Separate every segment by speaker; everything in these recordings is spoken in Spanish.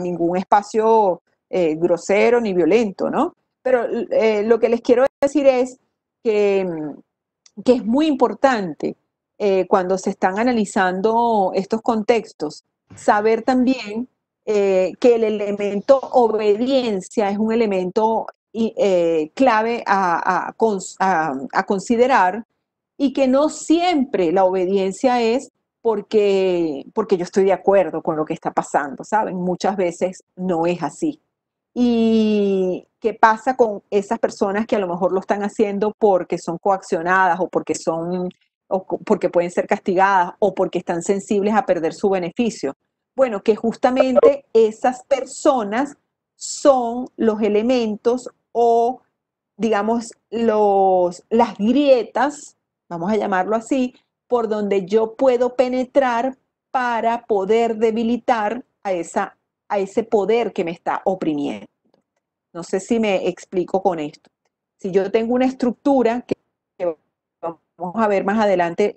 Speaker 1: ningún espacio eh, grosero ni violento, ¿no? Pero eh, lo que les quiero decir es que, mm, que es muy importante eh, cuando se están analizando estos contextos, saber también que el elemento obediencia es un elemento clave a considerar y que no siempre la obediencia es porque, porque yo estoy de acuerdo con lo que está pasando, ¿saben? Muchas veces no es así. ¿Y qué pasa con esas personas que a lo mejor lo están haciendo porque son coaccionadas o porque son o porque pueden ser castigadas o porque están sensibles a perder su beneficio? Bueno, que justamente esas personas son los elementos o digamos los las grietas, vamos a llamarlo así, por donde yo puedo penetrar para poder debilitar a, esa, a ese poder que me está oprimiendo. No sé si me explico con esto. Si yo tengo una estructura que, vamos a ver más adelante,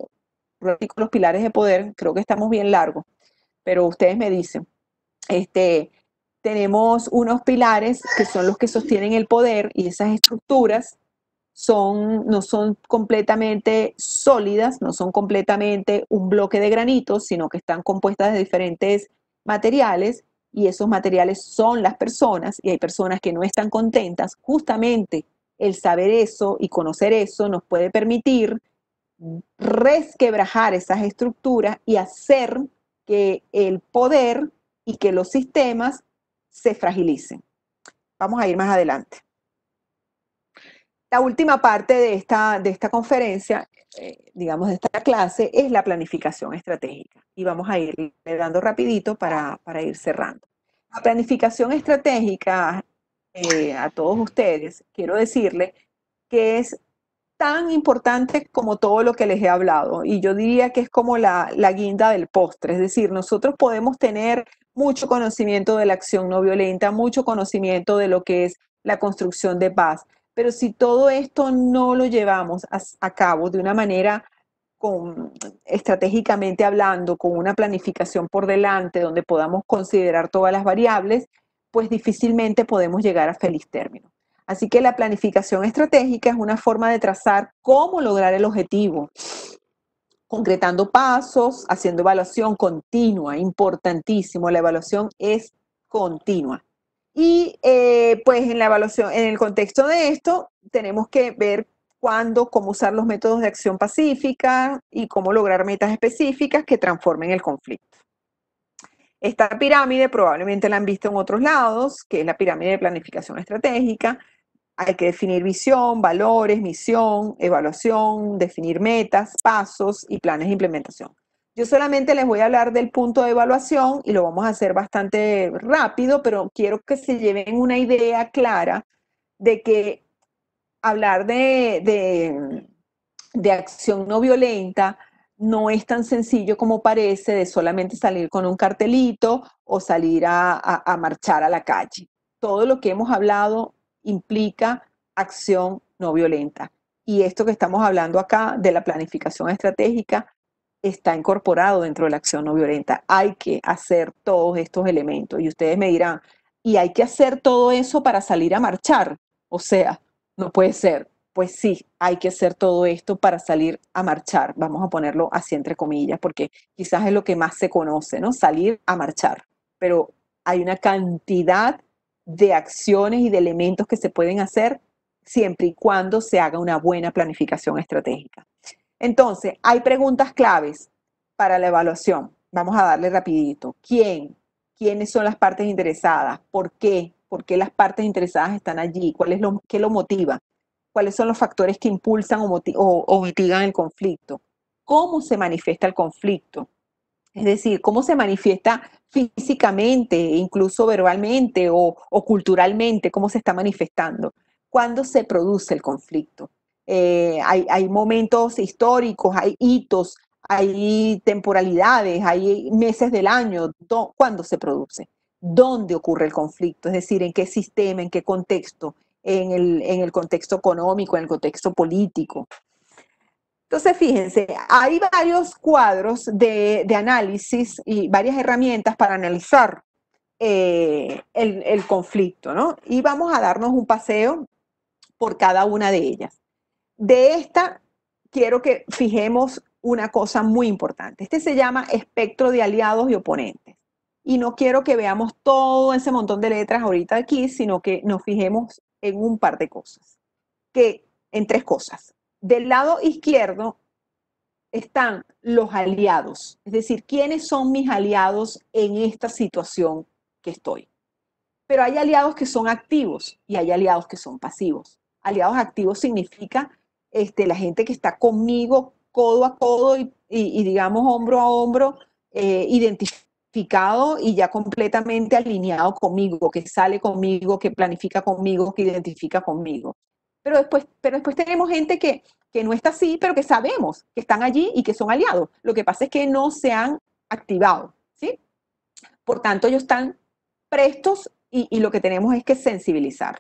Speaker 1: los pilares de poder, creo que estamos bien largos, pero ustedes me dicen, este, tenemos unos pilares que son los que sostienen el poder y esas estructuras no son completamente sólidas, no son completamente un bloque de granito, sino que están compuestas de diferentes materiales y esos materiales son las personas y hay personas que no están contentas. Justamente el saber eso y conocer eso nos puede permitir resquebrajar esas estructuras y hacer que el poder y que los sistemas se fragilicen. Vamos a ir más adelante. La última parte de esta, de esta conferencia, eh, digamos, de esta clase, es la planificación estratégica. Y vamos a ir dando rapidito para, ir cerrando. La planificación estratégica, eh, a todos ustedes, quiero decirle que es tan importante como todo lo que les he hablado. Y yo diría que es como la, la guinda del postre. Es decir, nosotros podemos tener mucho conocimiento de la acción no violenta, mucho conocimiento de lo que es la construcción de paz, pero si todo esto no lo llevamos a, cabo de una manera estratégicamente hablando, con una planificación por delante donde podamos considerar todas las variables, pues difícilmente podemos llegar a feliz término. Así que la planificación estratégica es una forma de trazar cómo lograr el objetivo, concretando pasos, haciendo evaluación continua, importantísimo, la evaluación es continua. Y eh, pues en la evaluación, en el contexto de esto, tenemos que ver cuándo, cómo usar los métodos de acción pacífica y cómo lograr metas específicas que transformen el conflicto. Esta pirámide probablemente la han visto en otros lados, que es la pirámide de planificación estratégica. Hay que definir visión, valores, misión, evaluación, definir metas, pasos y planes de implementación. Yo solamente les voy a hablar del punto de evaluación y lo vamos a hacer bastante rápido, pero quiero que se lleven una idea clara de que hablar de, de, acción no violenta no es tan sencillo como parece de solamente salir con un cartelito o salir a, a marchar a la calle. Todo lo que hemos hablado implica acción no violenta. Y esto que estamos hablando acá de la planificación estratégica está incorporado dentro de la acción no violenta. Hay que hacer todos estos elementos. Y ustedes me dirán, ¿y hay que hacer todo eso para salir a marchar? O sea, no puede ser. Pues sí, hay que hacer todo esto para salir a marchar. Vamos a ponerlo así entre comillas, porque quizás es lo que más se conoce, ¿no? Salir a marchar. Pero hay una cantidad de acciones y de elementos que se pueden hacer siempre y cuando se haga una buena planificación estratégica. Entonces, hay preguntas claves para la evaluación. Vamos a darle rapidito. ¿Quién? ¿Quiénes son las partes interesadas? ¿Por qué? ¿Por qué las partes interesadas están allí? ¿Cuál es lo, ¿Qué lo motiva? ¿Cuáles son los factores que impulsan o, motivan el conflicto? ¿Cómo se manifiesta el conflicto? Es decir, cómo se manifiesta físicamente, incluso verbalmente o, o, culturalmente, cómo se está manifestando, cuándo se produce el conflicto, eh, hay, momentos históricos, hay hitos, hay temporalidades, hay meses del año, cuándo se produce, dónde ocurre el conflicto, es decir, en qué sistema, en qué contexto, en el, contexto económico, en el contexto político. Entonces, fíjense, hay varios cuadros de, análisis y varias herramientas para analizar eh, el conflicto, ¿no? Y vamos a darnos un paseo por cada una de ellas. De esta quiero que fijemos una cosa muy importante. Este se llama espectro de aliados y oponentes. Y no quiero que veamos todo ese montón de letras ahorita aquí, sino que nos fijemos en un par de cosas, que en tres cosas. Del lado izquierdo están los aliados, es decir, quiénes son mis aliados en esta situación que estoy. Pero hay aliados que son activos y hay aliados que son pasivos. Aliados activos significa este, la gente que está conmigo codo a codo y, digamos hombro a hombro, eh, identificado y ya completamente alineado conmigo, que sale conmigo, que planifica conmigo, que identifica conmigo. Pero después, pero después tenemos gente que, no está así, pero que sabemos que están allí y que son aliados. Lo que pasa es que no se han activado, ¿sí? Por tanto, ellos están prestos y, y lo que tenemos es que sensibilizar.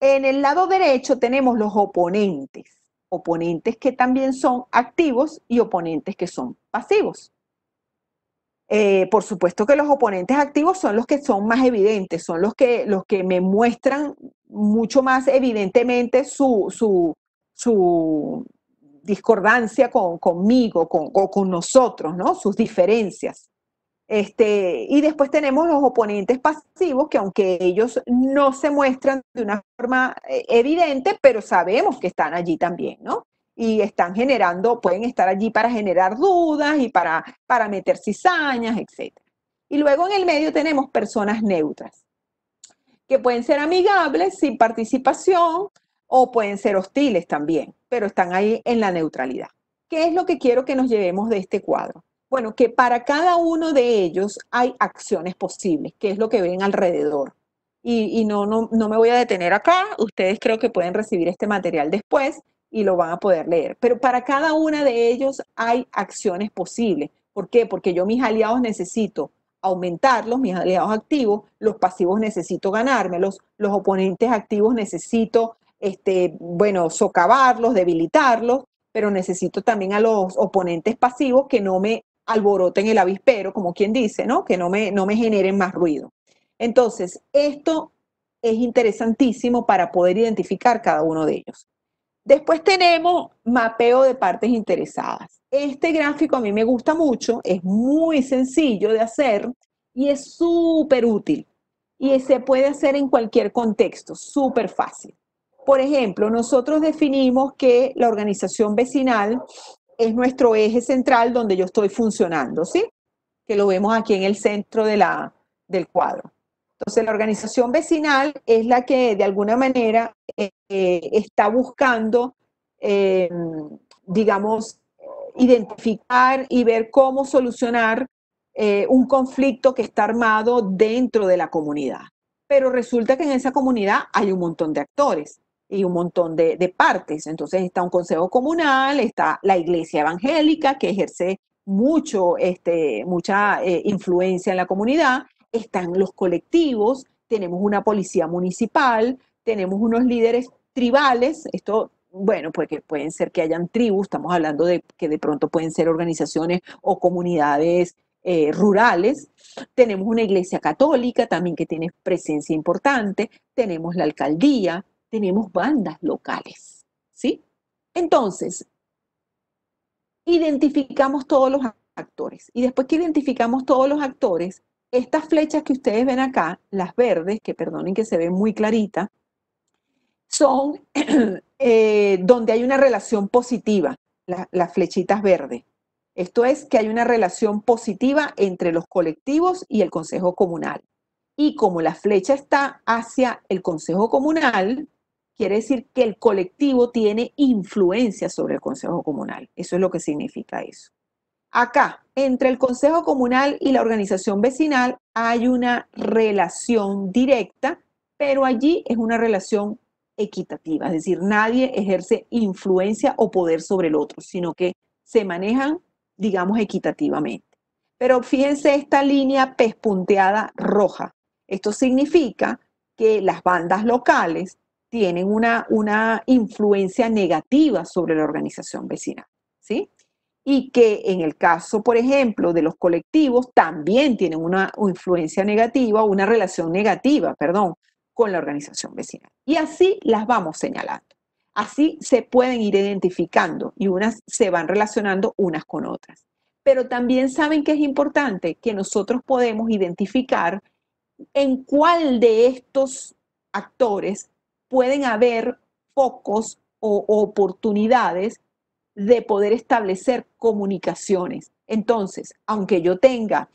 Speaker 1: En el lado derecho tenemos los oponentes oponentes que también son activos y oponentes que son pasivos. Eh, por supuesto que los oponentes activos son los que son más evidentes, son los que, los que me muestran mucho más evidentemente su, su, su discordancia conmigo con, o con nosotros, ¿no? sus diferencias. Este, y después tenemos los oponentes pasivos, que aunque ellos no se muestran de una forma eh, evidente, pero sabemos que están allí también, ¿no? Y están generando, pueden estar allí para generar dudas y para, para meter cizañas, etc. Y luego en el medio tenemos personas neutras, que pueden ser amigables, sin participación, o pueden ser hostiles también, pero están ahí en la neutralidad. ¿Qué es lo que quiero que nos llevemos de este cuadro? Bueno, que para cada uno de ellos hay acciones posibles, que es lo que ven alrededor. Y, no, no, no me voy a detener acá, ustedes creo que pueden recibir este material después y lo van a poder leer. Pero para cada uno de ellos hay acciones posibles. ¿Por qué? Porque yo mis aliados necesito aumentarlos, mis aliados activos, los pasivos necesito ganármelos, los oponentes activos necesito, este, bueno, socavarlos, debilitarlos, pero necesito también a los oponentes pasivos que no me alboroten el avispero, como quien dice, ¿no? Que no me, no me generen más ruido. Entonces, esto es interesantísimo para poder identificar cada uno de ellos. Después tenemos mapeo de partes interesadas. Este gráfico a mí me gusta mucho, es muy sencillo de hacer y es súper útil. Y se puede hacer en cualquier contexto, súper fácil. Por ejemplo, nosotros definimos que la organización vecinal es nuestro eje central donde yo estoy funcionando, ¿sí? Que lo vemos aquí en el centro de la, del cuadro. Entonces, la organización vecinal es la que de alguna manera eh, eh, está buscando, eh, digamos, identificar y ver cómo solucionar un conflicto que está armado dentro de la comunidad. Pero resulta que en esa comunidad hay un montón de actores y un montón de, partes. Entonces está un consejo comunal, está la iglesia evangélica que ejerce mucho, este, mucha eh, influencia en la comunidad, están los colectivos, tenemos una policía municipal, tenemos unos líderes tribales, esto, bueno, porque pues pueden ser que hayan tribus, estamos hablando de que de pronto pueden ser organizaciones o comunidades eh, rurales. Tenemos una iglesia católica también que tiene presencia importante. Tenemos la alcaldía, tenemos bandas locales, ¿sí? Entonces, identificamos todos los actores y después que identificamos todos los actores, estas flechas que ustedes ven acá, las verdes, que perdonen que se ven muy clarita, son eh, donde hay una relación positiva, las flechitas verdes. Esto es que hay una relación positiva entre los colectivos y el Consejo Comunal. Y como la flecha está hacia el Consejo Comunal, quiere decir que el colectivo tiene influencia sobre el Consejo Comunal. Eso es lo que significa eso. Acá, entre el Consejo Comunal y la organización vecinal hay una relación directa, pero allí es una relación equitativa, es decir, nadie ejerce influencia o poder sobre el otro, sino que se manejan, digamos, equitativamente. Pero fíjense esta línea pespunteada roja. Esto significa que las bandas locales tienen una, una influencia negativa sobre la organización vecinal, ¿sí? Y que en el caso, por ejemplo, de los colectivos, también tienen una influencia negativa, una relación negativa, perdón, con la organización vecinal. Y así las vamos señalando. Así se pueden ir identificando y unas se van relacionando unas con otras. Pero también saben que es importante que nosotros podemos identificar en cuál de estos actores pueden haber focos o, oportunidades de poder establecer comunicaciones. Entonces, aunque yo tenga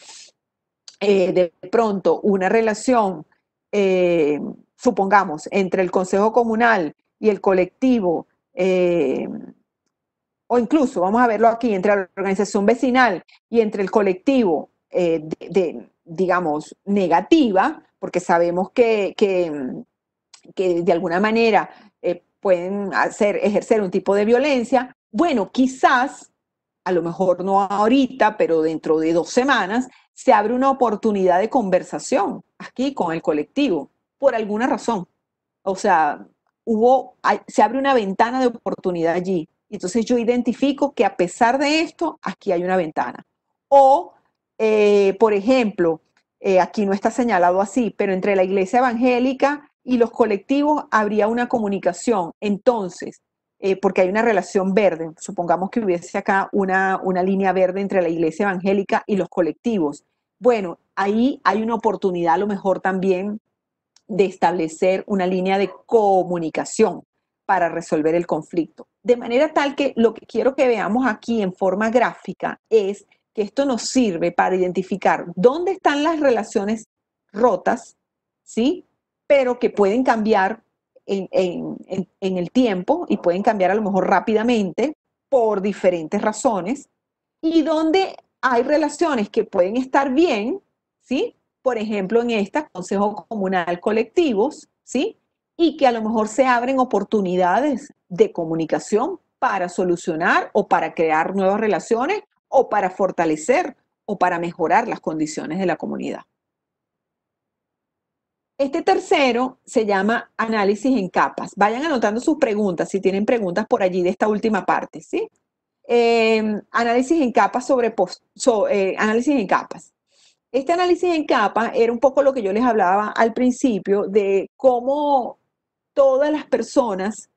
Speaker 1: eh, de pronto una relación, eh, supongamos, entre el Consejo Comunal y el colectivo, eh, o incluso, vamos a verlo aquí, entre la organización vecinal y entre el colectivo digamos, negativa, porque sabemos que que de alguna manera eh, pueden hacer, ejercer un tipo de violencia, bueno, quizás, a lo mejor no ahorita, pero dentro de dos semanas, se abre una oportunidad de conversación aquí con el colectivo, por alguna razón. O sea, hubo, se abre una ventana de oportunidad allí. Entonces yo identifico que a pesar de esto, aquí hay una ventana. O, eh, por ejemplo, eh, aquí no está señalado así, pero entre la iglesia evangélica y los colectivos habría una comunicación. Entonces, eh, porque hay una relación verde, supongamos que hubiese acá una, una línea verde entre la iglesia evangélica y los colectivos. Bueno, ahí hay una oportunidad a lo mejor también de establecer una línea de comunicación para resolver el conflicto. De manera tal que lo que quiero que veamos aquí en forma gráfica es que esto nos sirve para identificar dónde están las relaciones rotas, ¿sí? pero que pueden cambiar en, el tiempo y pueden cambiar a lo mejor rápidamente por diferentes razones, y donde hay relaciones que pueden estar bien, ¿sí? Por ejemplo, en esta, Consejo Comunal Colectivos, ¿sí? Y que a lo mejor se abren oportunidades de comunicación para solucionar o para crear nuevas relaciones o para fortalecer o para mejorar las condiciones de la comunidad. Este tercero se llama análisis en capas. Vayan anotando sus preguntas, si tienen preguntas por allí de esta última parte, ¿sí? Em, análisis en capas sobre, post, eh, análisis en capas. Este análisis en capas era un poco lo que yo les hablaba al principio de cómo todas las personas,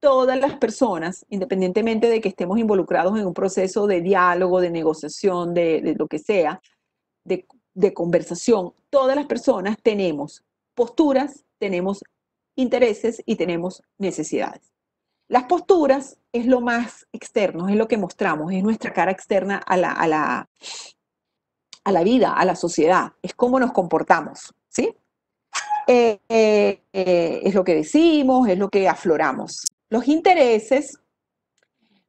Speaker 1: todas las personas, independientemente de que estemos involucrados en un proceso de diálogo, de negociación, de, lo que sea, de, de conversación, todas las personas tenemos posturas, tenemos intereses y tenemos necesidades. Las posturas es lo más externo, es lo que mostramos, es nuestra cara externa a la, a la, vida, a la sociedad, es cómo nos comportamos, ¿sí? Eh, eh, es lo que decimos, es lo que afloramos. Los intereses,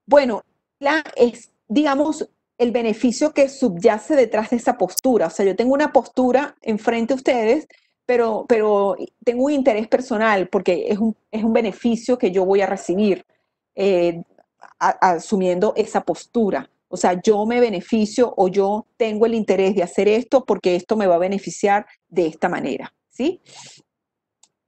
Speaker 1: bueno, la es, digamos, el beneficio que subyace detrás de esa postura. O sea, yo tengo una postura enfrente de ustedes pero, tengo un interés personal porque es un, beneficio que yo voy a recibir eh, asumiendo esa postura. O sea, yo me beneficio o yo tengo el interés de hacer esto porque esto me va a beneficiar de esta manera, ¿sí?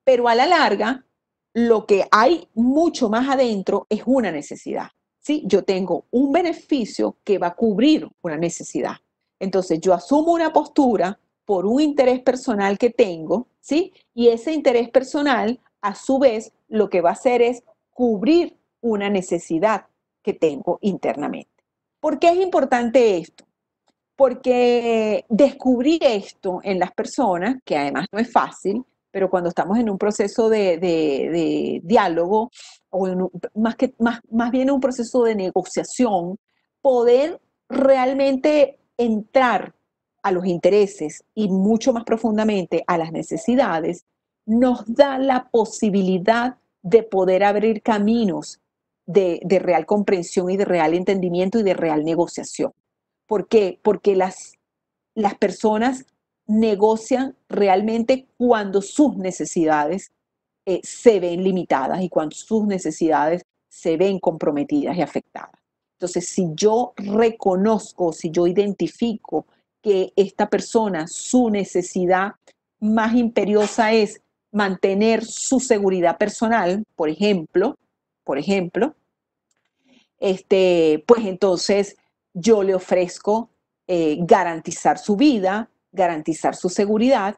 Speaker 1: Pero a la larga, lo que hay mucho más adentro es una necesidad, ¿sí? Yo tengo un beneficio que va a cubrir una necesidad. Entonces, yo asumo una postura por un interés personal que tengo, ¿sí? Y ese interés personal, a su vez, lo que va a hacer es cubrir una necesidad que tengo internamente. ¿Por qué es importante esto? Porque descubrir esto en las personas, que además no es fácil, pero cuando estamos en un proceso de, diálogo, o más, que, más bien en un proceso de negociación, poder realmente entrar a los intereses y mucho más profundamente a las necesidades, nos da la posibilidad de poder abrir caminos de, real comprensión y de real entendimiento y de real negociación. ¿Por qué? Porque las, las personas negocian realmente cuando sus necesidades eh, se ven limitadas y cuando sus necesidades se ven comprometidas y afectadas. Entonces, si yo reconozco, si yo identifico que esta persona, su necesidad más imperiosa es mantener su seguridad personal, por ejemplo, por ejemplo, este, pues entonces yo le ofrezco eh, garantizar su vida, garantizar su seguridad